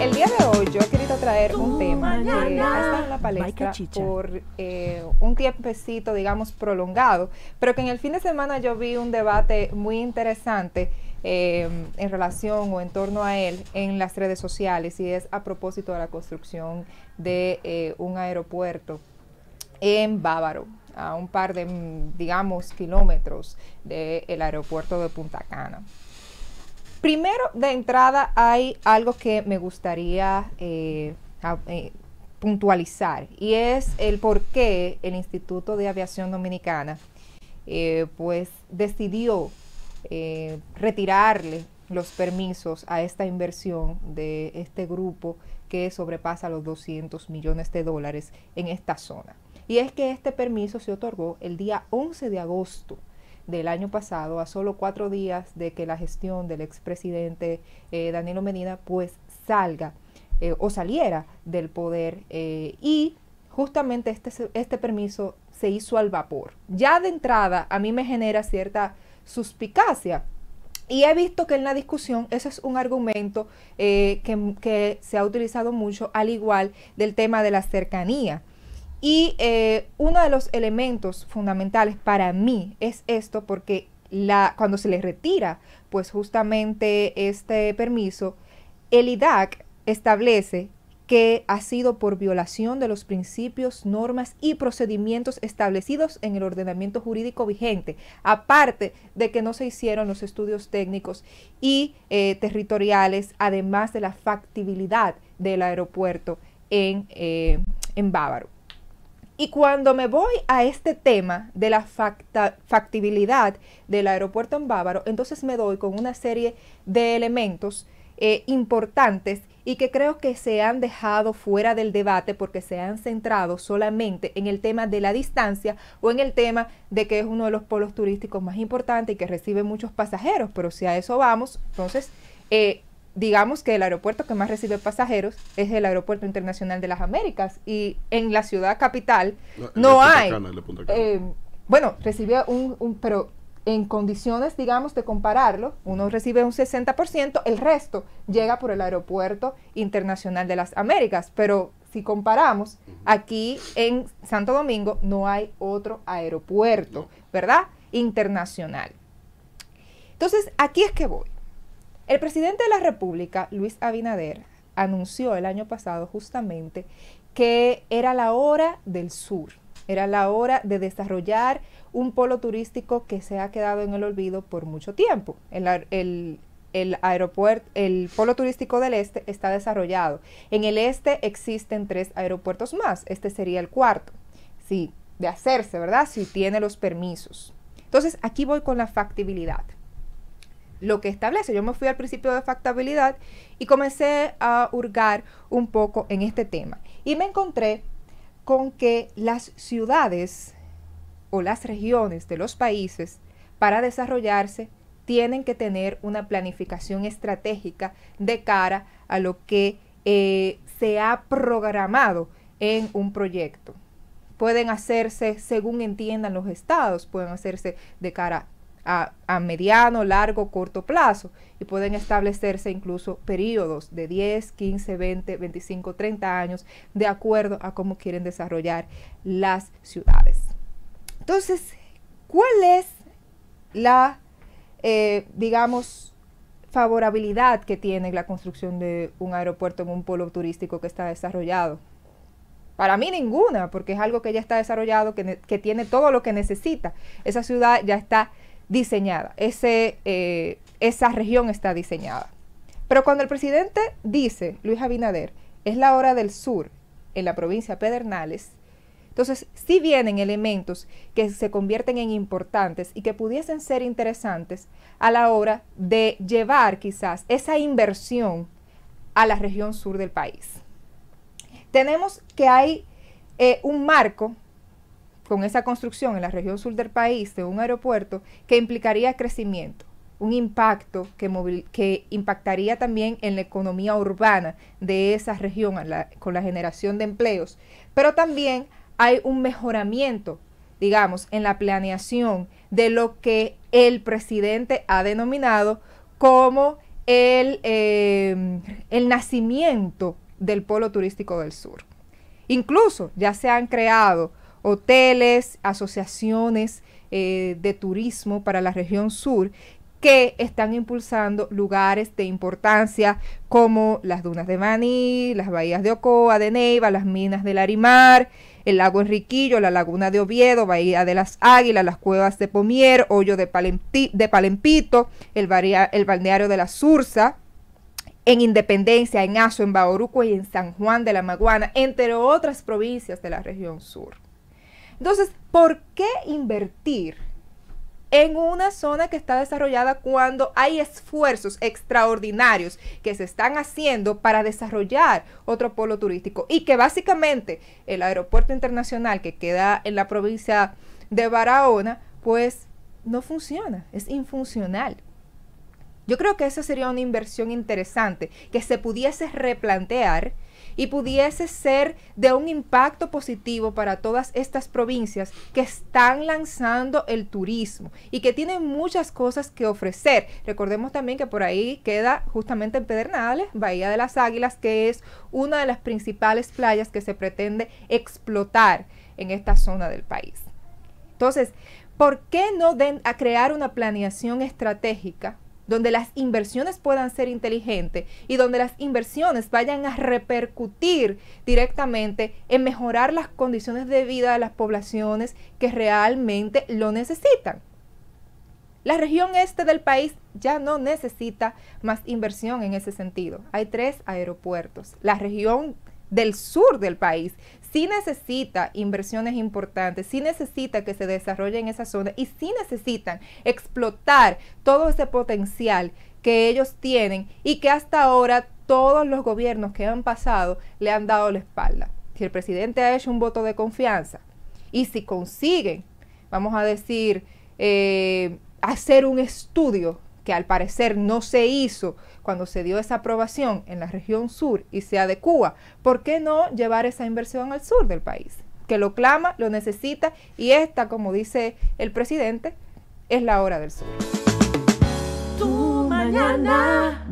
El día de hoy yo he querido traer un tema que ha en la palestra por eh, un tiempecito, digamos, prolongado, pero que en el fin de semana yo vi un debate muy interesante eh, en relación o en torno a él en las redes sociales y es a propósito de la construcción de eh, un aeropuerto en Bávaro a un par de, mm, digamos, kilómetros del aeropuerto de Punta Cana. Primero, de entrada, hay algo que me gustaría eh, eh, puntualizar y es el por qué el Instituto de Aviación Dominicana eh, pues decidió retirarle los permisos a esta inversión de este grupo que sobrepasa los 200 millones de dólares en esta zona. Y es que este permiso se otorgó el día 11 de agosto del año pasado, a solo cuatro días de que la gestión del expresidente eh, Danilo Medina pues salga eh, o saliera del poder eh, y justamente este, este permiso se hizo al vapor. Ya de entrada a mí me genera cierta suspicacia y he visto que en la discusión ese es un argumento que, que, se ha utilizado mucho, al igual del tema de la cercanía. Y eh, uno de los elementos fundamentales para mí es esto, porque cuando se le retira, pues justamente este permiso, el IDAC establece que ha sido por violación de los principios, normas y procedimientos establecidos en el ordenamiento jurídico vigente, aparte de que no se hicieron los estudios técnicos y eh, territoriales, además de la factibilidad del aeropuerto en, eh, en Bávaro. Y cuando me voy a este tema de la factibilidad del aeropuerto en Bávaro, entonces me doy con una serie de elementos eh, importantes y que creo que se han dejado fuera del debate porque se han centrado solamente en el tema de la distancia o en el tema de que es uno de los polos turísticos más importantes y que recibe muchos pasajeros, pero si a eso vamos, entonces eh, digamos que el aeropuerto que más recibe pasajeros es el Aeropuerto Internacional de las Américas y en la ciudad capital no hay... Eh, bueno, recibe un, pero en condiciones, digamos, de compararlo, uno recibe un 60%, el resto llega por el Aeropuerto Internacional de las Américas, pero si comparamos, aquí en Santo Domingo no hay otro aeropuerto, ¿verdad? Internacional. Entonces, aquí es que voy. El presidente de la República, Luis Abinader, anunció el año pasado justamente que era la hora del sur, era la hora de desarrollar un polo turístico que se ha quedado en el olvido por mucho tiempo. El, aeropuerto, el polo turístico del este está desarrollado. En el este existen tres aeropuertos más. Este sería el cuarto. Sí, de hacerse, ¿verdad? Si tiene los permisos. Entonces, aquí voy con la factibilidad lo que establece. Yo me fui al principio de factabilidad y comencé a hurgar un poco en este tema. Y me encontré con que las ciudades o las regiones de los países para desarrollarse tienen que tener una planificación estratégica de cara a lo que eh, se ha programado en un proyecto. Pueden hacerse según entiendan los estados, pueden hacerse de cara a, mediano, largo, corto plazo y pueden establecerse incluso periodos de 10, 15, 20, 25, 30 años de acuerdo a cómo quieren desarrollar las ciudades. Entonces, ¿cuál es la, eh, digamos, favorabilidad que tiene la construcción de un aeropuerto en un polo turístico que está desarrollado? Para mí ninguna, porque es algo que ya está desarrollado, que, que tiene todo lo que necesita. Esa ciudad ya está diseñada, ese, eh, esa región está diseñada. Pero cuando el presidente dice, Luis Abinader, es la hora del sur en la provincia Pedernales, entonces sí vienen elementos que se convierten en importantes y que pudiesen ser interesantes a la hora de llevar quizás esa inversión a la región sur del país. Tenemos que hay eh, un marco con esa construcción en la región sur del país de un aeropuerto que implicaría crecimiento, un impacto que, impactaría también en la economía urbana de esa región con la generación de empleos, pero también hay un mejoramiento, digamos, en la planeación de lo que el presidente ha denominado como el eh, nacimiento del polo turístico del sur. Incluso ya se han creado hoteles, asociaciones eh, de turismo para la región sur que están impulsando lugares de importancia como las dunas de Maní, las bahías de Ocoa, de Neiva, las minas del Arimar, el lago Enriquillo, la laguna de Oviedo, Bahía de las Águilas, las cuevas de Pomier, Hoyo de, Palempito, el, el balneario de la Sursa, en Independencia, en Aso, en Bauruco y en San Juan de la Maguana, entre otras provincias de la región sur. Entonces, ¿por qué invertir en una zona que está desarrollada cuando hay esfuerzos extraordinarios que se están haciendo para desarrollar otro polo turístico y que básicamente el aeropuerto internacional que queda en la provincia de Barahona, pues no funciona, es infuncional. Yo creo que esa sería una inversión interesante que se pudiese replantear y pudiese ser de un impacto positivo para todas estas provincias que están lanzando el turismo y que tienen muchas cosas que ofrecer. Recordemos también que por ahí queda justamente en Pedernales, Bahía de las Águilas, que es una de las principales playas que se pretende explotar en esta zona del país. Entonces, ¿por qué no den a crear una planeación estratégica donde las inversiones puedan ser inteligentes y donde las inversiones vayan a repercutir directamente en mejorar las condiciones de vida de las poblaciones que realmente lo necesitan. La región este del país ya no necesita más inversión en ese sentido. Hay tres aeropuertos. La región del sur del país sí necesita inversiones importantes, sí necesita que se desarrolle en esa zona y sí necesitan explotar todo ese potencial que ellos tienen y que hasta ahora todos los gobiernos que han pasado le han dado la espalda. Si el presidente ha hecho un voto de confianza y si consiguen, vamos a decir, eh, hacer un estudio que al parecer no se hizo cuando se dio esa aprobación en la región sur y de Cuba, ¿por qué no llevar esa inversión al sur del país? Que lo clama, lo necesita y esta, como dice el presidente, es la hora del sur. mañana.